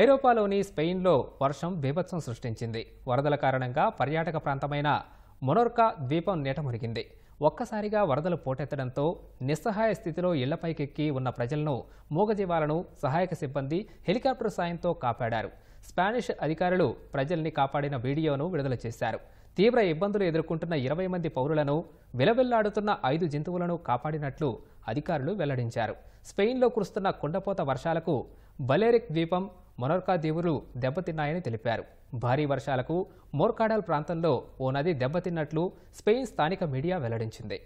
ఐరోపాలోని స్పెయిన్లో వర్షం బీభత్సం సృష్టించింది వరదల కారణంగా పర్యాటక ప్రాంతమైన మొనోర్కా ద్వీపం నీటమునిగింది ఒక్కసారిగా వరదలు పోటెత్తడంతో నిస్సహాయ స్థితిలో ఇళ్లపైకెక్కి ఉన్న ప్రజలను మూగజీవాలను సహాయక సిబ్బంది హెలికాప్టర్ సాయంతో కాపాడారు స్పానిష్ అధికారులు ప్రజల్ని కాపాడిన వీడియోను విడుదల చేశారు తీవ్ర ఇబ్బందులు ఎదుర్కొంటున్న ఇరవై మంది పౌరులను విలవిల్లాడుతున్న ఐదు జంతువులను కాపాడినట్లు అధికారులు వెల్లడించారు స్పెయిన్లో కురుస్తున్న కుండపోత వర్షాలకు బలేరిక్ ద్వీపం మొనర్కా దీవులు దెబ్బతిన్నాయని తెలిపారు భారీ వర్షాలకు మోర్కాడల్ ప్రాంతంలో ఓ నది దెబ్బతిన్నట్లు స్పెయిన్ స్థానిక మీడియా వెల్లడించింది